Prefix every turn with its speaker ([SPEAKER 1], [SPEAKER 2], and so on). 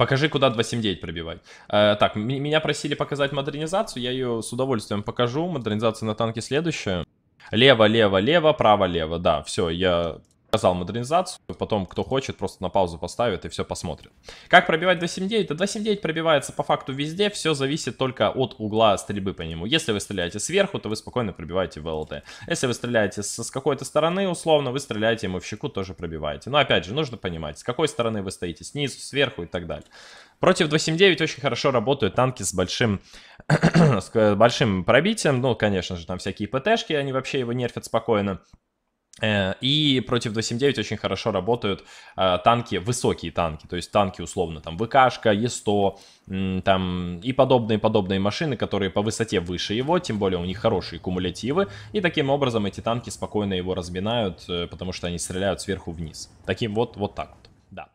[SPEAKER 1] Покажи, куда 279 пробивать. Э, так, меня просили показать модернизацию, я ее с удовольствием покажу. Модернизация на танке следующая. Лево, лево, лево, право, лево. Да, все, я показал модернизацию, потом кто хочет, просто на паузу поставит и все посмотрит. Как пробивать 2.7.9? Да 2.7.9 пробивается по факту везде, все зависит только от угла стрельбы по нему. Если вы стреляете сверху, то вы спокойно пробиваете в ЛТ. Если вы стреляете с, с какой-то стороны, условно, вы стреляете ему в щеку, тоже пробиваете. Но опять же, нужно понимать, с какой стороны вы стоите, снизу, сверху и так далее. Против 2.7.9 очень хорошо работают танки с большим, с большим пробитием. Ну, конечно же, там всякие ПТшки, они вообще его нерфят спокойно. Э, и против 279 очень хорошо работают э, танки, высокие танки, то есть танки условно там ВКшка, Е100 там и подобные-подобные машины, которые по высоте выше его, тем более у них хорошие кумулятивы, и таким образом эти танки спокойно его разминают, э, потому что они стреляют сверху вниз. Таким вот, вот так вот,
[SPEAKER 2] да.